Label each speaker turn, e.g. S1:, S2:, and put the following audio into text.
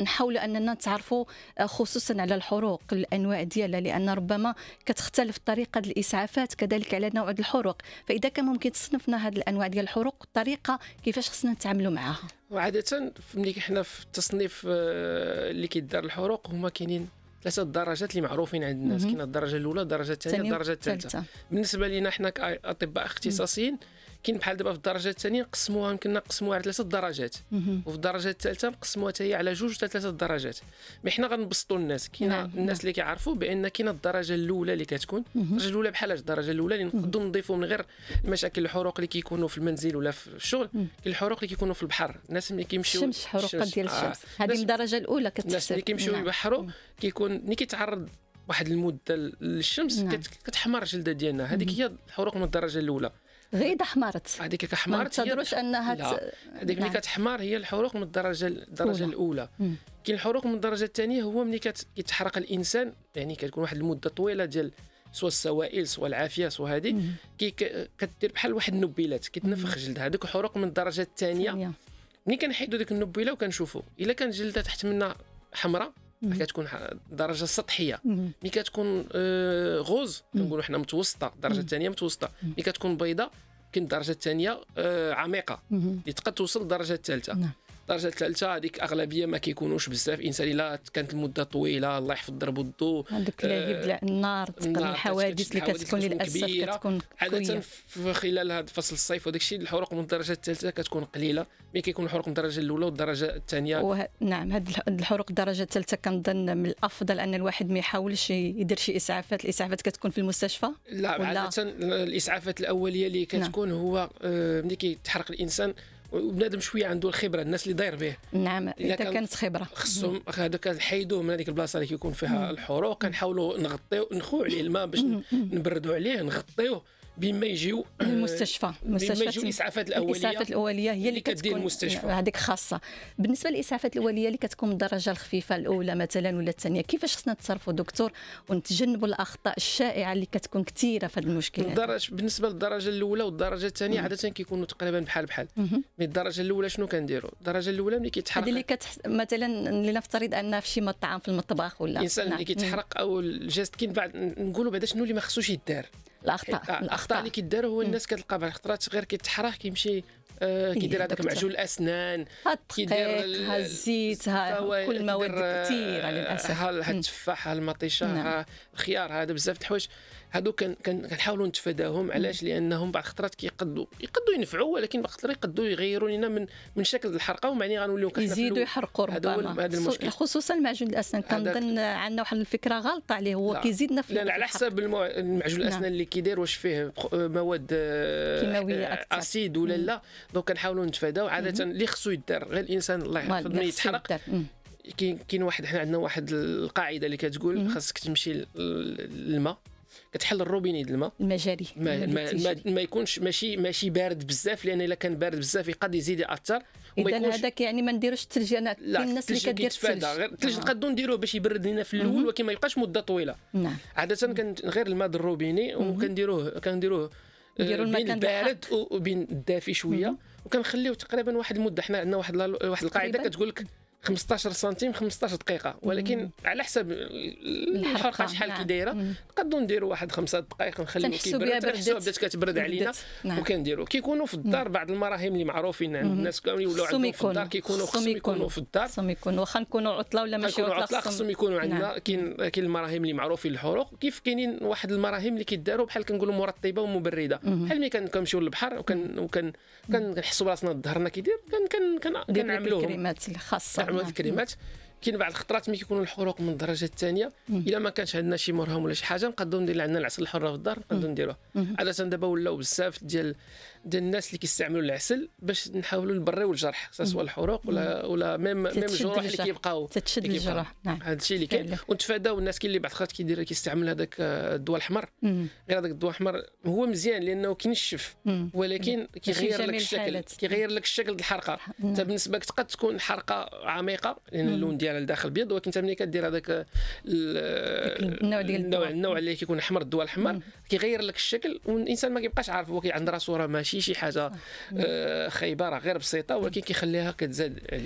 S1: نحاولوا اننا نتعرفوا آه، خصوصا على الحروق الانواع ديالها لان ربما كتختلف طريقه الاسعافات كذلك على نوع الحروق فاذا كان ممكن تصنفنا هذه الانواع ديال الحروق الطريقه كيفاش خصنا نتعاملوا معها
S2: وعاده ملي حنا في التصنيف آه، اللي كيدار الحروق هما كاينين ثلاثه الدرجات اللي معروفين عند الناس كاينه الدرجه الاولى الدرجه الثانيه الدرجه الثالثه بالنسبه لنا حنا كاطباء اختصاصيين مم. كاين بحال دابا في الدرجه الثانيه نقسموها يمكن نقسموها على ثلاثه درجات وفي الدرجه الثالثه نقسموها حتى هي على جوج حتى ثلاثه درجات مي حنا غنبسطوا الناس كاين نعم، نعم. الناس اللي كيعرفوا بان كاين الدرجه الاولى اللي كتكون الدرجه الاولى بحال الدرجه الاولى اللي نقدروا نضيفوا من غير المشاكل الحروق اللي كيكونوا في المنزل ولا في الشغل كاين الحروق اللي كيكونوا في البحر الناس اللي كيمشيو الشمس حروقات ديال آه. الشمس آه. هذه الدرجه
S1: الاولى كتحسب الناس اللي كيمشيو
S2: يبحروا نعم. كيكون ملي كيتعرض واحد المده للشمس كتحمر الجلده ديالنا هذيك هي الحروق من الدرجه الاولى اذا حمرت هذيك كحمرت ما تقدروش
S1: انها لا هذيك ملي نعم.
S2: كتحمر هي الحروق من الدرجه الدرجه الاولى كاين الحروق من الدرجه الثانيه هو ملي كيتحرق الانسان يعني كتكون واحد المده طويله ديال سوا السوائل سوا العافيه سوا هذه كدير بحال واحد النبيلات كتنفخ جلدها هذوك حروق من الدرجه الثانيه ملي كنحيدوا ديك النبيله وكنشوفوا الا كان جلدها تحت منها حمراء كتكون درجه سطحيه ملي كتكون آه، غوز كنقولوا حنا متوسطه الدرجه الثانيه متوسطه ملي كتكون بيضاء كاين الدرجه الثانيه آه، عميقه اللي تقد توصل للدرجه الثالثه نعم. الدرجه الثالثه هذيك اغلبيه ما كيكونوش بزاف انسان الا كانت المده طويله الله يحفظ ضرب الضو هذوك آه
S1: النار الحوادث اللي كتكون للاسف كتكون عاده
S2: في خلال هذا فصل الصيف وداك الشيء الحروق من الدرجه الثالثه كتكون قليله ملي كيكون الحروق من الدرجه الاولى والدرجه الثانيه وه...
S1: نعم هاد الحروق الدرجه الثالثه كنظن من الافضل ان الواحد ما يحاولش يدير شي اسعافات الاسعافات كتكون في المستشفى لا عاده
S2: الاسعافات الاوليه اللي نعم. كتكون نعم. هو آه، ملي كيتحرق الانسان وبنادم شويه عنده الخبره الناس اللي داير به
S1: نعم اذا كانت خبره خصهم
S2: هذاك نحيدوه من هذيك البلاصه اللي كيكون فيها الحروق كنحاولوا نغطيو نخو عليه الماء باش نبردوا عليه نغطيوه بما يجيو المستشفى مستشفى بما يجيو الاسعافات الاوليه الاسعافات الاوليه هي اللي كتدير المستشفى
S1: هذيك خاصه بالنسبه للاسعافات الاوليه اللي كتكون الدرجه الخفيفه الاولى مثلا ولا الثانيه كيفاش خصنا نتصرفوا دكتور ونتجنبوا الاخطاء الشائعه اللي كتكون كثيره في هذه المشكله
S2: الدرج بالنسبه للدرجه الاولى والدرجه الثانيه عاده كيكونوا تقريبا بحال بحال مي الدرجه الاولى شنو كنديروا الدرجه الاولى ملي كيتحرق هذه اللي
S1: كتح... مثلا
S2: لنفترض
S1: انها في شي مطعم في المطبخ ولا الانسان اللي نعم. كيتحرق
S2: او الجست كاين بعد نقولوا بعدا شنو اللي ما خصوش يدار الاخطاء الاخطاء اللي كيداروا هو الناس كتلقى بعض الخطرات غير كيتحرك كيمشي آه، إيه، كيدير هذاك معجون الاسنان كيدير الزيت كل المواد آه، كثيره للاسف ها التفاح ها المطيشه نعم. ها الخيار هذا بزاف د الحوايج هادو كنحاولوا نتفاداهم علاش لانهم بعض الخطرات كيقدوا يقدوا ينفعوا ولكن بعض الخطرات يقدوا يغيروا لنا من من شكل الحرقه ومعني غنوليو يزيدوا يحرقوا ربما هذا المشكل
S1: خصوصا معجون الاسنان كنظن عندنا واحد الفكره غلطه عليه هو كيزيدنا في لا, على حسب
S2: المعجون نعم. الاسنان اللي كيدير واش فيه آه، مواد آه، كيماويه آه، اسيد ولا لا دونك كنحاولوا نتفاداو عاده اللي خصو يدار غير الانسان الله يحفظ ملي يتحرق كاين واحد حنا عندنا واحد القاعده اللي كتقول خاصك تمشي للماء كتحل الروبيني ديال الماء المجاري ما, ما, ما, ما يكونش ماشي ماشي بارد بزاف لان الا كان بارد بزاف يقد يزيد ياثر اذا
S1: هذاك يعني ما نديروش الثلج انا لا الناس اللي كدير الثلج غير الثلج نقدروا
S2: نعم. نديروه باش يبرد لنا في الاول ولكن ما يبقاش مده طويله نعم عاده كان غير الماء الروبيني وكنديروه كنديروه آه، بين البارد وبين الدافي شويه وكنخليوه تقريبا واحد المده حنا عندنا واحد واحد القاعده كتقول لك 15 سنتيم 15 دقيقه ولكن مم. على حسب الحرقه شحال كي نعم. دايره نقدروا نديروا واحد خمسة دقائق نخليو كيبرد تنحسوا بدات كتبرد علينا نعم. وكنديروا كيكونوا في الدار بعض المراهم اللي معروفين عند الناس كانوا يولوا عندهم في الدار كيكونوا خصهم يكونوا
S1: في الدار خصهم يكونوا واخا نكونوا
S2: عطله ولا ماشي عطله خصهم يكونوا نعم. عندنا كاين كاين المراهم اللي معروفين الحروق كيف كاينين واحد المراهم اللي كيداروا بحال كنقولوا مرطبه ومبرده بحال ملي كنمشيو للبحر وكنحسوا براسنا ظهرنا كيدير كنعملوهم الكريمات
S1: الخاصه don't know
S2: كاين بعض الخطرات ملي كيكونوا الحروق من الدرجه الثانيه الا ما كانش عندنا شي مرهم ولا شي حاجه نقدروا ندير عندنا العسل الحره في الدار نقدروا نديروه عاده دابا ولاو بزاف ديال ديال الناس اللي كيستعملوا العسل باش نحاولوا نبريو الجرح سواء الحروق ولا ولا ميم ميم الجروح اللي كيبقاو تتشد الجرح نعم هذا الشيء اللي كاين ونتفاداو الناس كاين اللي بعض الخطرات كيدير كيستعمل هذاك آه، الدواء الاحمر غير هذاك الدواء الاحمر هو مزيان لانه كينشف ولكن كيغير لك الشكل كيغير لك الشكل ديال الحرقه نعم. انت بالنسبه لك تقد تكون حرقه عميقه لان يعني اللون ديالها لداخل البيض ولكن انت ملي كدير هذاك النوع ديال النوع النوع اللي كيكون احمر الدواء الاحمر كيغير لك الشكل والانسان ما كيبقاش عارف هو عند راسه راه ماشي شي حاجه آه، خايبه راه غير بسيطه ولكن كيخليها كتزاد عليه